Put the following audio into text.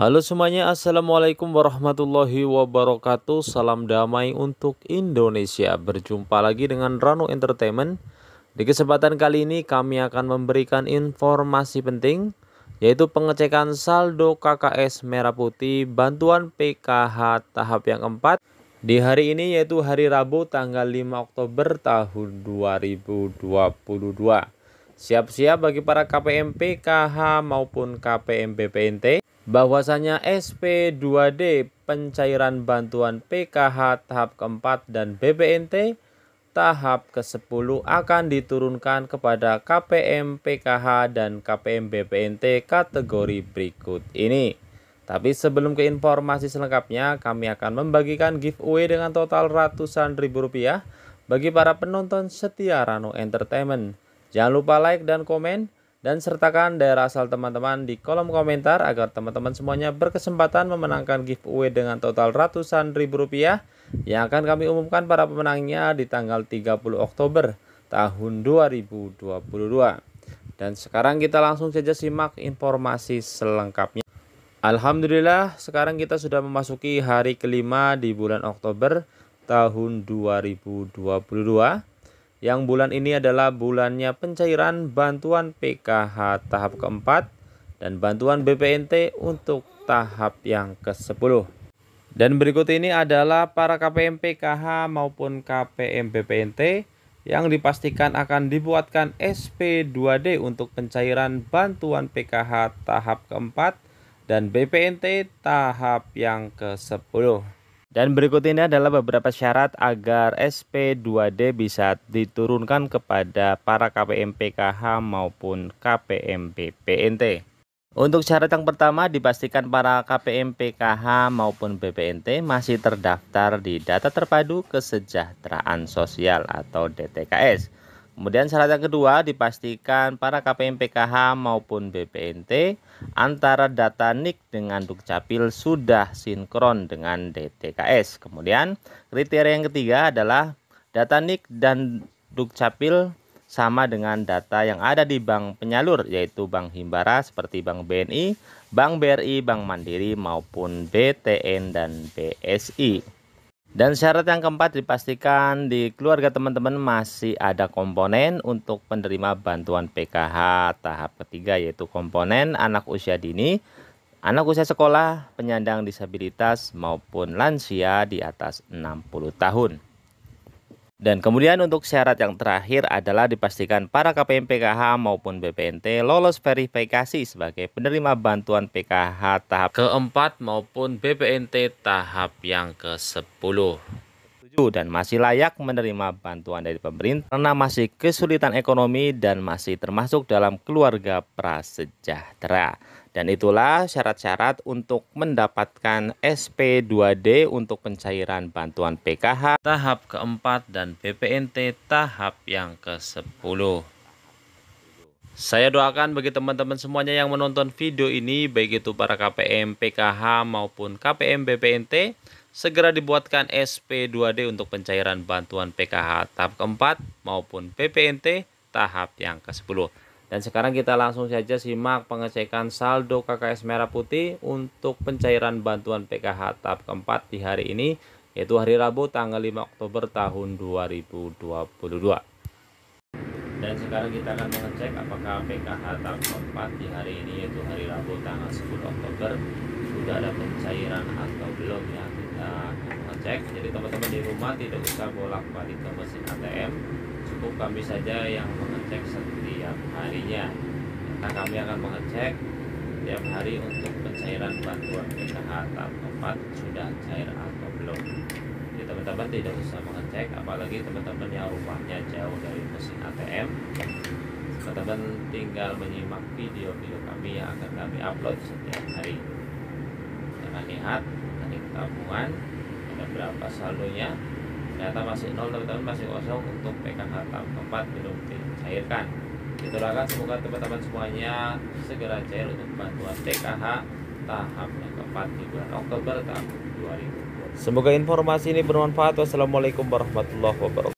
Halo semuanya, Assalamualaikum warahmatullahi wabarakatuh Salam damai untuk Indonesia Berjumpa lagi dengan Ranu Entertainment Di kesempatan kali ini kami akan memberikan informasi penting Yaitu pengecekan saldo KKS Merah Putih Bantuan PKH tahap yang keempat Di hari ini yaitu hari Rabu tanggal 5 Oktober tahun 2022 Siap-siap bagi para KPM PKH maupun KPM BPNT bahwasanya SP2D pencairan bantuan PKH tahap keempat dan BPNT tahap ke-10 akan diturunkan kepada KPM PKH dan KPM BPNT kategori berikut ini. Tapi sebelum ke informasi selengkapnya, kami akan membagikan giveaway dengan total ratusan ribu rupiah bagi para penonton setia Rano Entertainment. Jangan lupa like dan komen dan sertakan daerah asal teman-teman di kolom komentar agar teman-teman semuanya berkesempatan memenangkan giveaway dengan total ratusan ribu rupiah yang akan kami umumkan para pemenangnya di tanggal 30 Oktober tahun 2022. Dan sekarang kita langsung saja simak informasi selengkapnya. Alhamdulillah, sekarang kita sudah memasuki hari kelima di bulan Oktober tahun 2022 yang bulan ini adalah bulannya pencairan bantuan PKH tahap keempat dan bantuan BPNT untuk tahap yang ke-10. Dan berikut ini adalah para KPM PKH maupun KPM BPNT yang dipastikan akan dibuatkan SP2D untuk pencairan bantuan PKH tahap keempat dan BPNT tahap yang ke-10. Dan berikut ini adalah beberapa syarat agar SP2D bisa diturunkan kepada para KPM PKH maupun KPM PNT. Untuk syarat yang pertama dipastikan para KPM PKH maupun BPNT masih terdaftar di Data Terpadu Kesejahteraan Sosial atau DTKS Kemudian syarat yang kedua dipastikan para KPM PKH maupun BPNT antara data NIK dengan Dukcapil sudah sinkron dengan DTKS. Kemudian kriteria yang ketiga adalah data NIK dan Dukcapil sama dengan data yang ada di bank penyalur yaitu Bank Himbara seperti Bank BNI, Bank BRI, Bank Mandiri maupun BTN dan BSI. Dan syarat yang keempat dipastikan di keluarga teman-teman masih ada komponen untuk penerima bantuan PKH tahap ketiga yaitu komponen anak usia dini, anak usia sekolah, penyandang disabilitas maupun lansia di atas 60 tahun. Dan kemudian untuk syarat yang terakhir adalah dipastikan para KPM PKH maupun BPNT lolos verifikasi sebagai penerima bantuan PKH tahap keempat maupun BPNT tahap yang ke-10 dan masih layak menerima bantuan dari pemerintah karena masih kesulitan ekonomi dan masih termasuk dalam keluarga prasejahtera. Dan itulah syarat-syarat untuk mendapatkan SP2D untuk pencairan bantuan PKH tahap keempat dan BPNT tahap yang ke-10. Saya doakan bagi teman-teman semuanya yang menonton video ini, baik itu para KPM PKH maupun KPM BPNT, segera dibuatkan SP2D untuk pencairan bantuan PKH tahap keempat maupun BPNT tahap yang ke-10. Dan sekarang kita langsung saja simak pengecekan saldo KKS Merah Putih untuk pencairan bantuan PKH tahap keempat di hari ini, yaitu hari Rabu tanggal 5 Oktober tahun 2022 dan sekarang kita akan mengecek apakah PKH tahap 4 di hari ini yaitu hari Rabu tanggal 10 Oktober sudah ada pencairan atau belum ya kita akan mengecek jadi teman-teman di rumah tidak usah bolak-balik ke mesin ATM cukup kami saja yang mengecek setiap harinya nah kami akan mengecek setiap hari untuk pencairan bantuan PKH tahap 4 sudah cair atau belum teman-teman tidak usah mengecek apalagi teman-teman yang rumahnya jauh dari mesin ATM teman-teman tinggal menyimak video-video kami yang akan kami upload setiap hari jangan lihat dari tabungan ada berapa saldonya ternyata masih nol teman-teman masih kosong untuk PKH tahap keempat belum dicairkan itulah kan semoga teman-teman semuanya segera cair untuk bantuan PKH tahap yang keempat di bulan Oktober tahun 2020 Semoga informasi ini bermanfaat. Wassalamualaikum warahmatullahi wabarakatuh.